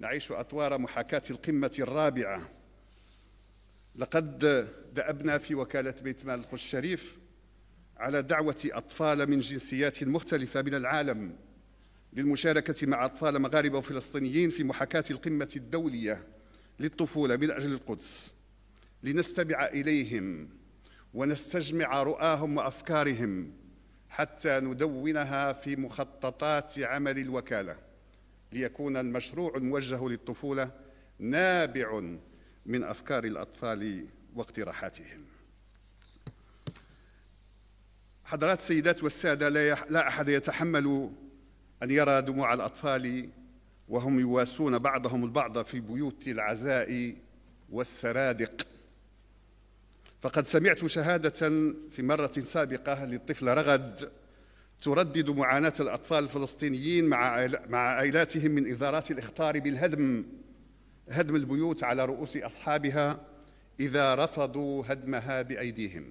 نعيش أطوار محاكاة القمة الرابعة لقد دأبنا في وكالة بيت مال الشريف على دعوة أطفال من جنسيات مختلفة من العالم للمشاركة مع أطفال مغاربة وفلسطينيين في محاكاة القمة الدولية للطفولة من أجل القدس لنستمع إليهم ونستجمع رؤاهم وأفكارهم حتى ندونها في مخططات عمل الوكاله ليكون المشروع الموجه للطفولة نابع من أفكار الأطفال واقتراحاتهم حضرات السيدات والسادة لا, يح... لا أحد يتحمل أن يرى دموع الأطفال وهم يواسون بعضهم البعض في بيوت العزاء والسرادق فقد سمعت شهادة في مرة سابقة للطفل رغد تردد معاناة الأطفال الفلسطينيين مع مع عائلاتهم من إذارات الإخطار بالهدم هدم البيوت على رؤوس أصحابها إذا رفضوا هدمها بأيديهم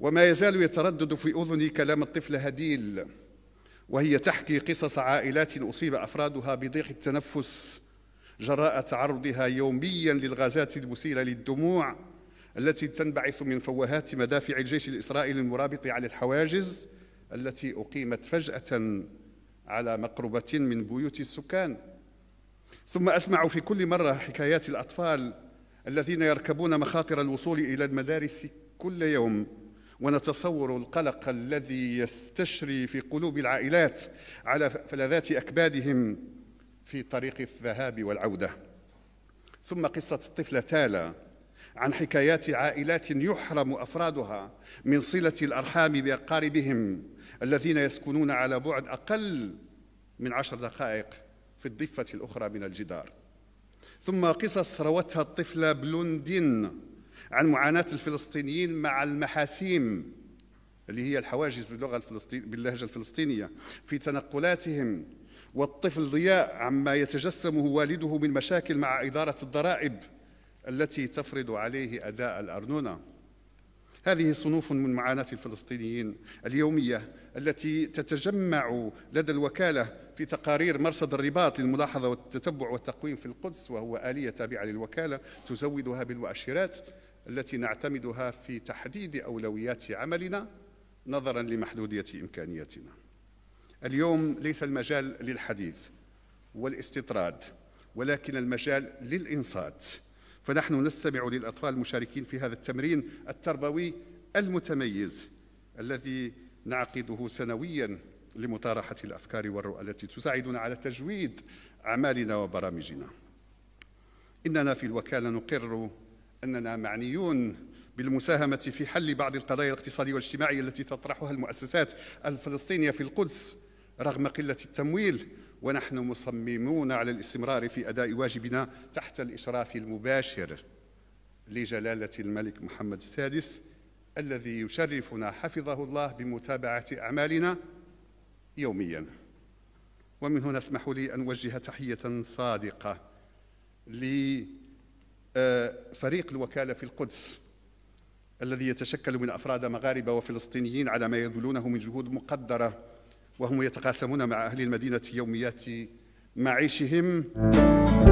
وما يزال يتردد في أذني كلام الطفلة هديل وهي تحكي قصص عائلات أصيب أفرادها بضيق التنفس جراء تعرضها يوميا للغازات المسيلة للدموع التي تنبعث من فوهات مدافع الجيش الإسرائيلي المرابط على الحواجز التي أقيمت فجأة على مقربة من بيوت السكان ثم أسمع في كل مرة حكايات الأطفال الذين يركبون مخاطر الوصول إلى المدارس كل يوم ونتصور القلق الذي يستشري في قلوب العائلات على فلذات أكبادهم في طريق الذهاب والعودة ثم قصة الطفلة تالا عن حكايات عائلات يحرم افرادها من صله الارحام باقاربهم الذين يسكنون على بعد اقل من عشر دقائق في الضفه الاخرى من الجدار ثم قصص روتها الطفله بلوندين عن معاناه الفلسطينيين مع المحاسيم اللي هي الحواجز باللغه الفلسطين باللهجه الفلسطينيه في تنقلاتهم والطفل ضياء عما يتجسمه والده من مشاكل مع اداره الضرائب التي تفرض عليه أداء الأرنونة هذه صنوف من معاناة الفلسطينيين اليومية التي تتجمع لدى الوكالة في تقارير مرصد الرباط للملاحظة والتتبع والتقويم في القدس وهو آلية تابعة للوكالة تزودها بالمؤشرات التي نعتمدها في تحديد أولويات عملنا نظرا لمحدودية إمكانياتنا اليوم ليس المجال للحديث والاستطراد ولكن المجال للإنصات فنحن نستمع للأطفال المشاركين في هذا التمرين التربوي المتميز الذي نعقده سنويا لمطارحة الأفكار والرؤى التي تساعدنا على تجويد أعمالنا وبرامجنا إننا في الوكالة نقر أننا معنيون بالمساهمة في حل بعض القضايا الاقتصادية والاجتماعية التي تطرحها المؤسسات الفلسطينية في القدس رغم قلة التمويل ونحن مصممون على الاستمرار في أداء واجبنا تحت الإشراف المباشر لجلالة الملك محمد السادس الذي يشرفنا حفظه الله بمتابعة أعمالنا يوميا ومن هنا اسمحوا لي أن أوجه تحية صادقة لفريق آه، الوكالة في القدس الذي يتشكل من أفراد مغاربة وفلسطينيين على ما يذلونه من جهود مقدرة وهم يتقاسمون مع أهل المدينة يوميات معيشهم